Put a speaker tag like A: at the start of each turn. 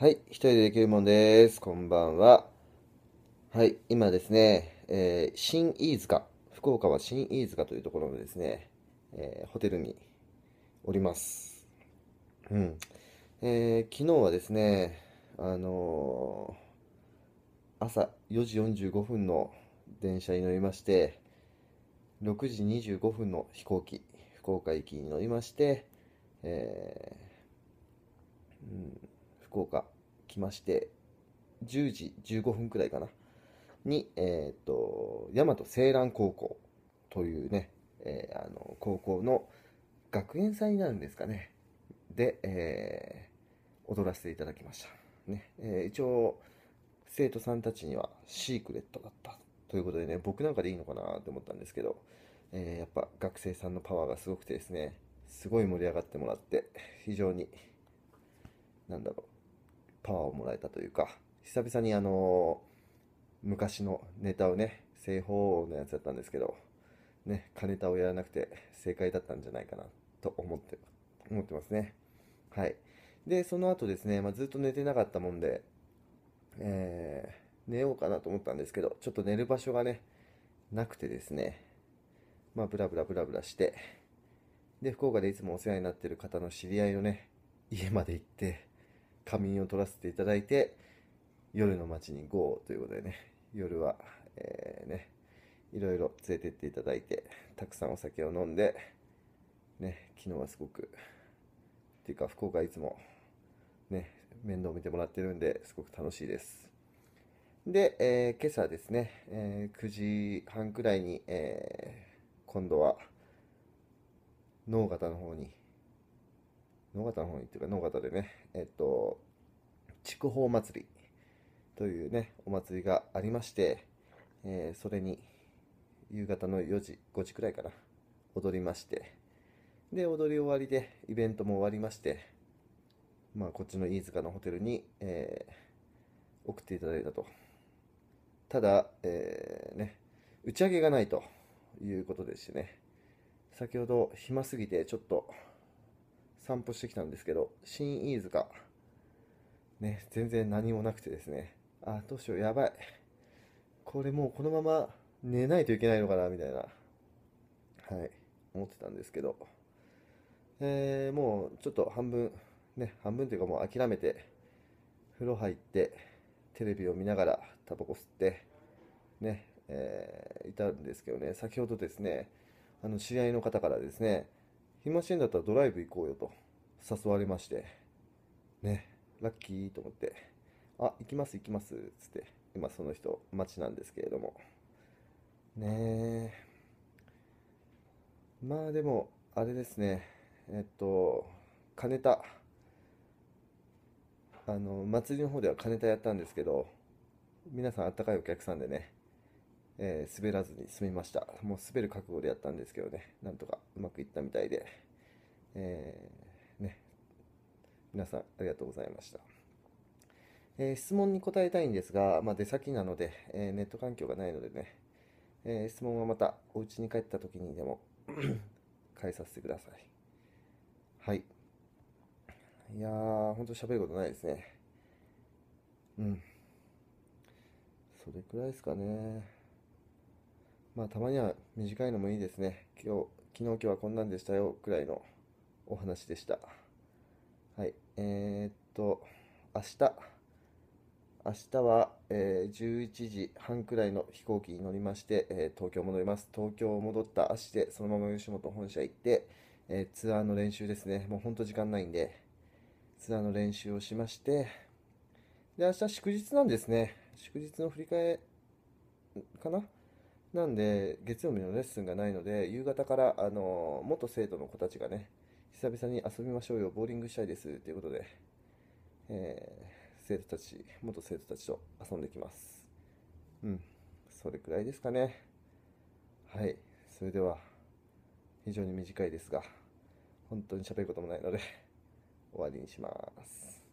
A: はい、一人でできるもんです。こんばんは。はい、今ですね、えー、新飯塚、福岡は新飯塚というところのですね、えー、ホテルにおります。うん。えー、昨日はですね、あのー、朝4時45分の電車に乗りまして、6時25分の飛行機、福岡行きに乗りまして、えー、うん岡来まして、10時15分くらいかな、に、えっ、ー、と、大和青蘭高校というね、えー、あの、高校の学園祭になるんですかね。で、えー、踊らせていただきました。ね、えー、一応、生徒さんたちにはシークレットだったということでね、僕なんかでいいのかなと思ったんですけど、えー、やっぱ学生さんのパワーがすごくてですね、すごい盛り上がってもらって、非常に、なんだろう、パワーをもらえたというか、久々にあの、昔のネタをね、正方のやつだったんですけど、ね、金田をやらなくて正解だったんじゃないかなと思って、思ってますね。はい。で、その後ですね、まあ、ずっと寝てなかったもんで、えー、寝ようかなと思ったんですけど、ちょっと寝る場所がね、なくてですね、まあ、ブラブラブラブラして、で、福岡でいつもお世話になってる方の知り合いのね、家まで行って、仮眠を取らせていただいて、夜の街に GO ということでね、夜は、えー、ね、いろいろ連れてっていただいて、たくさんお酒を飲んで、ね、昨日はすごく、っていうか福岡いつも、ね、面倒見てもらってるんですごく楽しいです。で、えー、今朝ですね、えー、9時半くらいに、えー、今度は、脳型の方に野方の方にっていうか、野方でね、えっと、筑豊祭りというね、お祭りがありまして、えー、それに夕方の4時、5時くらいかな、踊りまして、で、踊り終わりで、イベントも終わりまして、まあ、こっちの飯塚のホテルに、えー、送っていただいたと。ただ、えー、ね、打ち上げがないということでしてね、先ほど暇すぎてちょっと散歩してきたんですけど、新飯塚、ね、全然何もなくてですね、あ、どうしよう、やばい。これもうこのまま寝ないといけないのかな、みたいな、はい、思ってたんですけど、えー、もうちょっと半分、ね、半分というかもう諦めて、風呂入って、テレビを見ながら、タバコ吸って、ね、えー、いたんですけどね、先ほどですね、あの知り合いの方からですね、暇してんだったらドライブ行こうよと誘われまして、ね、ラッキーと思って、あ、行きます行きます、つって、今その人、待ちなんですけれども。ねえ。まあでも、あれですね、えっと、金田、あの、祭りの方では金田やったんですけど、皆さんあったかいお客さんでね、えー、滑らずに済みました。もう滑る覚悟でやったんですけどね、なんとかうまくいったみたいで、えー、ね、皆さんありがとうございました。えー、質問に答えたいんですが、まあ、出先なので、えネット環境がないのでね、え質問はまたお家に帰った時にでも 返させてください。はい。いやー、ほんと喋ることないですね。うん。それくらいですかね。まあたまには短いのもいいですね。今日、昨日今日はこんなんでしたよくらいのお話でした。はい。えー、っと、明日、明日は、えー、11時半くらいの飛行機に乗りまして、えー、東京戻ります。東京戻った足で、そのまま吉本本社行って、えー、ツアーの練習ですね。もうほんと時間ないんで、ツアーの練習をしまして、で、明日祝日なんですね。祝日の振り替えかななんで、月曜日のレッスンがないので、夕方から、あの、元生徒の子たちがね、久々に遊びましょうよ、ボーリングしたいです、ということで、えー、生徒たち、元生徒たちと遊んできます。うん、それくらいですかね。はい、それでは、非常に短いですが、本当に喋ることもないので、終わりにします。